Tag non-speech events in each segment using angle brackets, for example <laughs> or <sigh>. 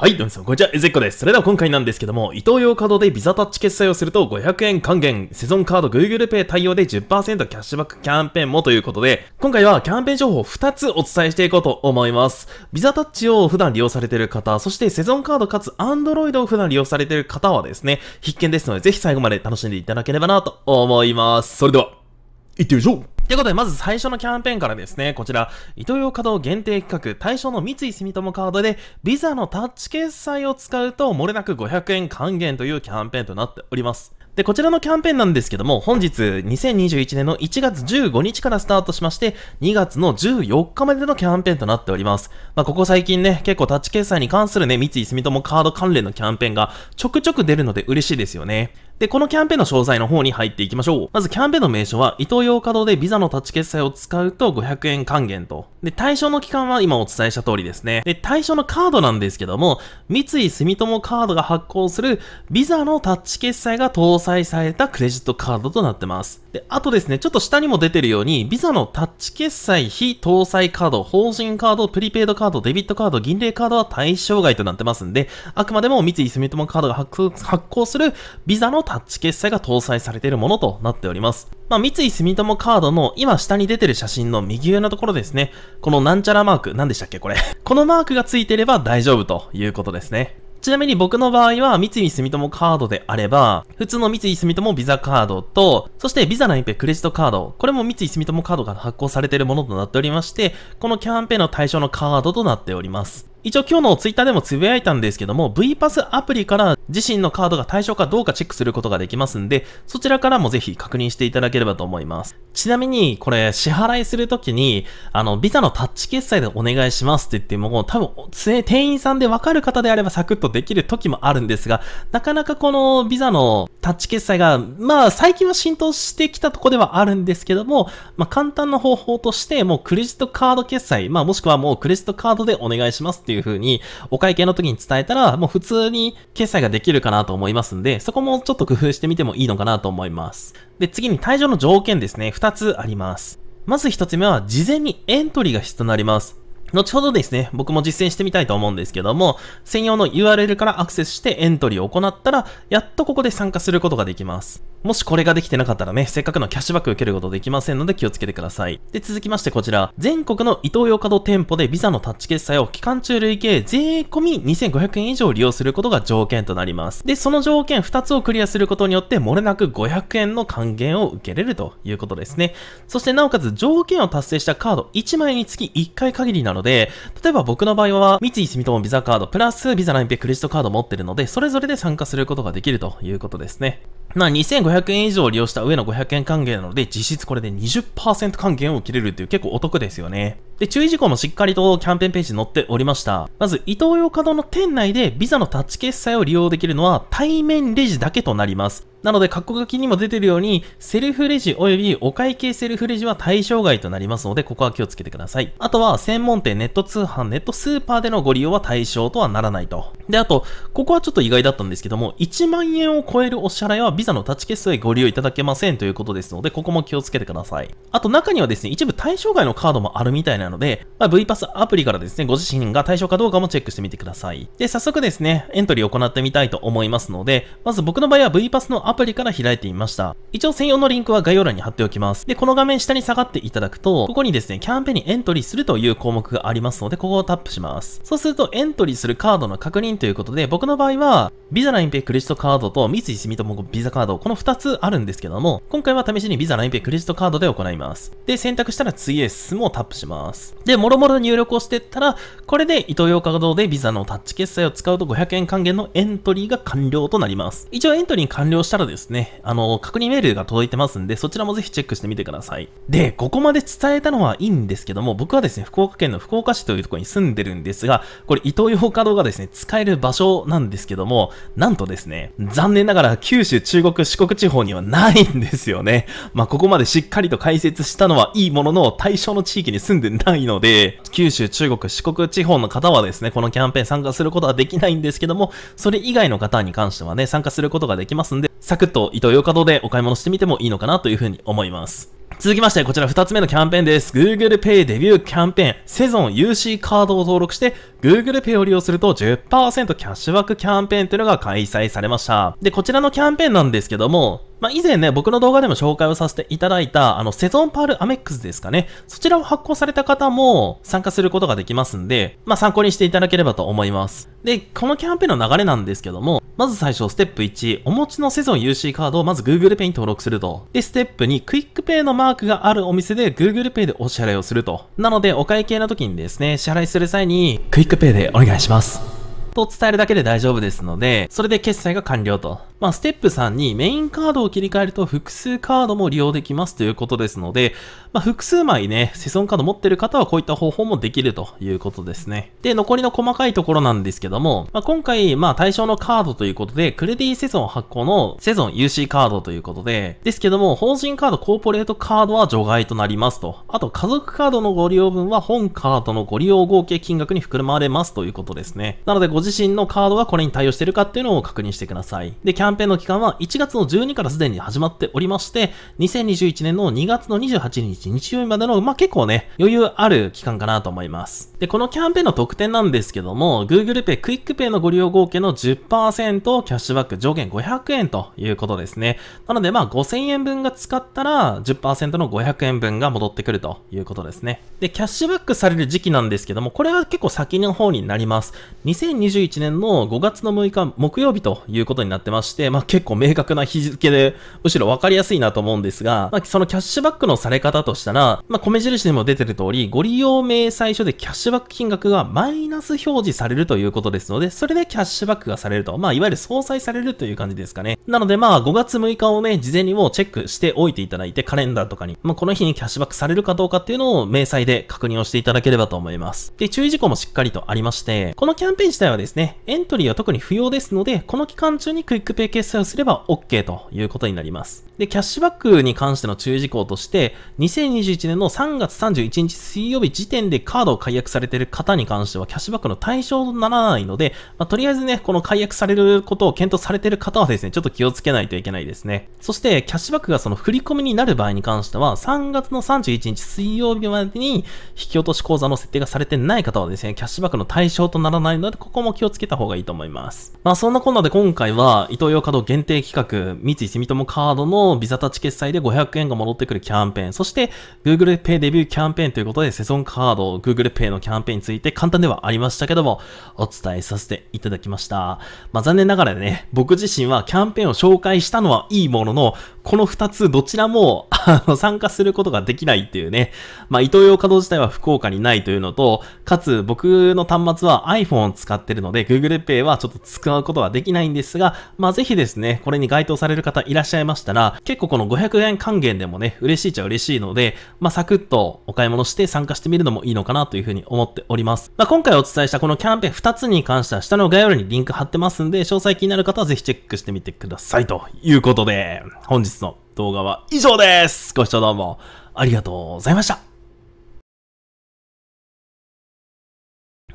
はい、どうもさん、こんにちは、エゼッコです。それでは今回なんですけども、イトーヨーカードでビザタッチ決済をすると500円還元、セゾンカード Google Pay 対応で10%キャッシュバックキャンペーンもということで、今回はキャンペーン情報を2つお伝えしていこうと思います。ビザタッチを普段利用されている方、そしてセゾンカードかつ Android を普段利用されている方はですね、必見ですので、ぜひ最後まで楽しんでいただければなと思います。それでは、行ってみましょうということで、まず最初のキャンペーンからですね、こちら、イトーヨーカドー限定企画、対象の三井住友カードで、ビザのタッチ決済を使うと、漏れなく500円還元というキャンペーンとなっております。で、こちらのキャンペーンなんですけども、本日2021年の1月15日からスタートしまして、2月の14日までのキャンペーンとなっております。まあ、ここ最近ね、結構タッチ決済に関するね、三井住友カード関連のキャンペーンがちょくちょく出るので嬉しいですよね。で、このキャンペーンの詳細の方に入っていきましょう。まずキャンペーンの名称は、イトーヨーカドーでビザのタッチ決済を使うと500円還元と。で、対象の期間は今お伝えした通りですね。で、対象のカードなんですけども、三井住友カードが発行するビザのタッチ決済が搭載されたクレジットカードとなってます。で、あとですね、ちょっと下にも出てるように、ビザのタッチ決済非搭載カード、法人カード、プリペイドカード、デビットカード、銀霊カードは対象外となってますんで、あくまでも三井住友カードが発行するビザのタッチ決済が搭載されているものとなっております。まあ、三井住友カードの今下に出てる写真の右上のところですね。このなんちゃらマーク、何でしたっけこれ <laughs> このマークがついてれば大丈夫ということですね。ちなみに僕の場合は、三井住友カードであれば、普通の三井住友ビザカードと、そしてビザのインペクレジットカード、これも三井住友カードが発行されているものとなっておりまして、このキャンペーンの対象のカードとなっております。一応今日のツイッターでもつぶやいたんですけども、V パスアプリから自身のカードが対象かどうかチェックすることができますんで、そちらからもぜひ確認していただければと思います。ちなみに、これ支払いするときに、あの、ビザのタッチ決済でお願いしますって言っても、多分、店員さんでわかる方であればサクッとできる時もあるんですが、なかなかこのビザのタッチ決済が、まあ最近は浸透してきたとこではあるんですけども、まあ簡単な方法として、もうクレジットカード決済、まあもしくはもうクレジットカードでお願いしますってっていう風に、お会計の時に伝えたら、もう普通に決済ができるかなと思いますんで、そこもちょっと工夫してみてもいいのかなと思います。で、次に退場の条件ですね。2つあります。まず1つ目は、事前にエントリーが必要となります。後ほどですね、僕も実践してみたいと思うんですけども、専用の URL からアクセスしてエントリーを行ったら、やっとここで参加することができます。もしこれができてなかったらね、せっかくのキャッシュバック受けることできませんので気をつけてください。で、続きましてこちら、全国のイトーヨーカド店舗でビザのタッチ決済を期間中累計税込み2500円以上利用することが条件となります。で、その条件2つをクリアすることによって、もれなく500円の還元を受けれるということですね。そしてなおかつ条件を達成したカード1枚につき1回限りなのので、例えば僕の場合は、三井住友ビザカードプラスビザナインペクレジットカード持ってるので、それぞれで参加することができるということですね。まあ、2500円以上利用した上の500円還元なので、実質これで20%還元を受けれるっていう結構お得ですよね。で、注意事項もしっかりとキャンペーンページに載っておりました。まず、伊東洋華堂の店内でビザのタッチ決済を利用できるのは対面レジだけとなります。なので、括弧書きにも出てるように、セルフレジ及びお会計セルフレジは対象外となりますので、ここは気をつけてください。あとは、専門店、ネット通販、ネットスーパーでのご利用は対象とはならないと。で、あと、ここはちょっと意外だったんですけども、1万円を超えるお支払いは Visa のタッチ決済ご利用いただけませんということですので、ここも気をつけてください。あと、中にはですね、一部対象外のカードもあるみたいなので、まあ、V パスアプリからですね、ご自身が対象かどうかもチェックしてみてください。で、早速ですね、エントリーを行ってみたいと思いますので、まず僕の場合は V パスのアプリから開いてみました。一応専用のリンクは概要欄に貼っておきます。で、この画面下に下がっていただくと、ここにですね、キャンペーンにエントリーするという項目がありますので、ここをタップします。そうすると、エントリーするカードの確認ということで、僕の場合は、ビザラインペイクレジットカードと三井住友ビザカード、この2つあるんですけども、今回は試しにビザラインペイクレジットカードで行います。で、選択したら次へ進むをタップします。で、もろもろ入力をしてったら、これでイトーヨーカードでビザのタッチ決済を使うと500円還元のエントリーが完了となります。一応エントリー完了したらからですね、あの、確認メールが届いてますんで、そちらもぜひチェックしてみてください。で、ここまで伝えたのはいいんですけども、僕はですね、福岡県の福岡市というところに住んでるんですが、これ、伊東洋華堂がですね、使える場所なんですけども、なんとですね、残念ながら九州、中国、四国地方にはないんですよね。まあ、ここまでしっかりと解説したのはいいものの、対象の地域に住んでないので、九州、中国、四国地方の方はですね、このキャンペーン参加することはできないんですけども、それ以外の方に関してはね、参加することができますんで、サクッと伊ト洋華堂でお買い物してみてもいいのかなというふうに思います。続きまして、こちら2つ目のキャンペーンです。Google Pay デビューキャンペーン、セゾン UC カードを登録して、Google Pay を利用すると10%キャッシュバックキャンペーンというのが開催されました。で、こちらのキャンペーンなんですけども、まあ、以前ね、僕の動画でも紹介をさせていただいた、あの、セゾンパールアメックスですかね。そちらを発行された方も参加することができますんで、まあ、参考にしていただければと思います。で、このキャンペーンの流れなんですけども、まず最初、ステップ1、お持ちのセゾン UC カードをまず Google Pay に登録すると。で、ステップ2、クイックペイのマークがあるお店で Google Pay でお支払いをすると。なので、お会計の時にですね、支払いする際に、クイックペイでお願いします。と伝えるだけで大丈夫ですので、それで決済が完了と。まあ、ステップ3にメインカードを切り替えると複数カードも利用できますということですので、まあ、複数枚ね、セソンカード持ってる方はこういった方法もできるということですね。で、残りの細かいところなんですけども、まあ、今回、まあ、対象のカードということで、クレディセゾン発行のセゾン UC カードということで、ですけども、法人カード、コーポレートカードは除外となりますと。あと、家族カードのご利用分は本カードのご利用合計金額に含まれますということですね。なので、ご自自身のカードがこれに対応してるかっていうのを確認してください。で、キャンペーンの期間は1月の12からすでに始まっておりまして、2021年の2月の28日日曜日までの、まあ、結構ね、余裕ある期間かなと思います。で、このキャンペーンの特典なんですけども、Google Pay、クイックペイのご利用合計の10%キャッシュバック上限500円ということですね。なので、まあ5000円分が使ったら10%の500円分が戻ってくるということですね。で、キャッシュバックされる時期なんですけども、これは結構先の方になります。2021年の5月の6日木曜日ということになってまして、まあ結構明確な日付で、むしろわかりやすいなと思うんですが、まあそのキャッシュバックのされ方としたら、まあ米印にも出てる通り、ご利用明細書でキャッシュュバック金額がマイナス表示されるということですので、それでキャッシュバックがされると、まあ、いわゆる相殺されるという感じですかね。なのでまあ、5月6日をね、事前にもうチェックしておいていただいて、カレンダーとかに、まあ、この日にキャッシュバックされるかどうかっていうのを明細で確認をしていただければと思います。で、注意事項もしっかりとありまして、このキャンペーン自体はですね、エントリーは特に不要ですので、この期間中にクイックペイ決済をすれば OK ということになります。で、キャッシュバックに関しての注意事項として、2021年の3月31日水曜日時点でカードを解約されている方に関しては、キャッシュバックの対象とならないので、まあ、とりあえずね、この解約されることを検討されている方はですね、ちょっと気をつけないといけないですね。そして、キャッシュバックがその振り込みになる場合に関しては、3月の31日水曜日までに引き落とし口座の設定がされてない方はですね、キャッシュバックの対象とならないので、ここも気をつけた方がいいと思います。まあ、そんなこんなで今回は、イトーヨーカド限定企画、三井住友カードのビザタッチ決済で500円が戻ってくるキャンペーン、そして Google Pay デビューキャンペーンということで、セゾンカード、Google Pay のキャンペーンについて簡単ではありましたけども、お伝えさせていただきました。まあ、残念ながらね、僕自身はキャンペーンを紹介したのはいいものの、この二つどちらも参加することができないっていうね、まあ、イトーヨーカド自体は福岡にないというのと、かつ僕の端末は iPhone を使ってるので、Google Pay はちょっと使うことはできないんですが、まあ、ぜひですね、これに該当される方いらっしゃいましたら、結構この500円還元でもね、嬉しいっちゃ嬉しいので、まあ、サクッとお買い物して参加してみるのもいいのかなというふうに思っております。まあ、今回お伝えしたこのキャンペーン2つに関しては下の概要欄にリンク貼ってますんで、詳細気になる方はぜひチェックしてみてください。ということで、本日の動画は以上です。ご視聴どうもありがとうございました。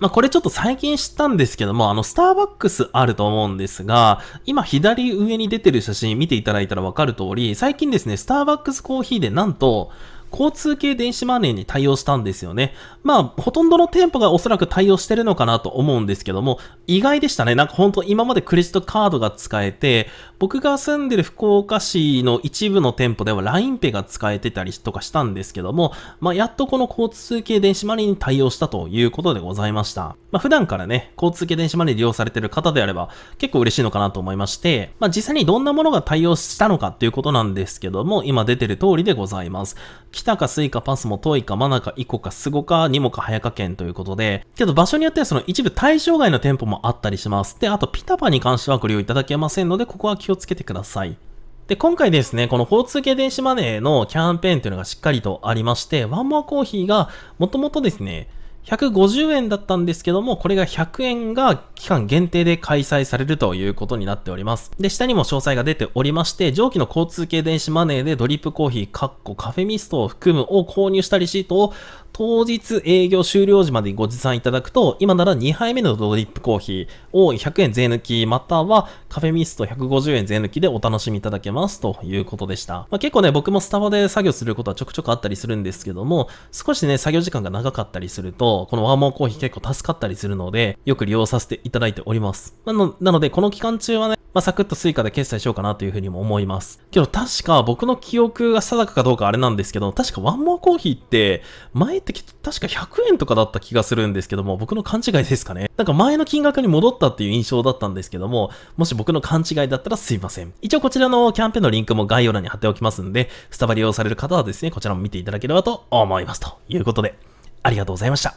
まあ、これちょっと最近知ったんですけども、あの、スターバックスあると思うんですが、今左上に出てる写真見ていただいたらわかる通り、最近ですね、スターバックスコーヒーでなんと、交通系電子マネーに対応したんですよね。まあ、ほとんどの店舗がおそらく対応してるのかなと思うんですけども、意外でしたね。なんか本当今までクレジットカードが使えて、僕が住んでる福岡市の一部の店舗では LINEPay が使えてたりとかしたんですけども、まあ、やっとこの交通系電子マネーに対応したということでございました。まあ、普段からね、交通系電子マネー利用されてる方であれば結構嬉しいのかなと思いまして、まあ、実際にどんなものが対応したのかっていうことなんですけども、今出てる通りでございます。来たかスイかパスも遠いかマナかイコかスゴかニモか早か県ということで、けど場所によってはその一部対象外の店舗もあったりします。で、あとピタパに関してはご利用いただけませんので、ここは気をつけてください。で、今回ですね、この交通系電子マネーのキャンペーンというのがしっかりとありまして、ワンモアコーヒーがもともとですね、150円だったんですけども、これが100円が期間限定で開催されるということになっております。で、下にも詳細が出ておりまして、上記の交通系電子マネーでドリップコーヒー、カッコカフェミストを含むを購入したリシートを当日営業終了時までにご持参いただくと、今なら2杯目のドリップコーヒーを100円税抜き、またはカフェミスト150円税抜きでお楽しみいただけますということでした。まあ、結構ね、僕もスタバで作業することはちょくちょくあったりするんですけども、少しね、作業時間が長かったりすると、このワーモアコーヒー結構助かったりするので、よく利用させていただいております。なのなので、この期間中はね、まあ、サクッと Suica で決済しようかなというふうにも思います。けど確か僕の記憶が定かかどうかあれなんですけど、確かワンモーコーヒーって、前って確か100円とかだった気がするんですけども、僕の勘違いですかね。なんか前の金額に戻ったっていう印象だったんですけども、もし僕の勘違いだったらすいません。一応こちらのキャンペーンのリンクも概要欄に貼っておきますんで、スタバ利用される方はですね、こちらも見ていただければと思います。ということで、ありがとうございました。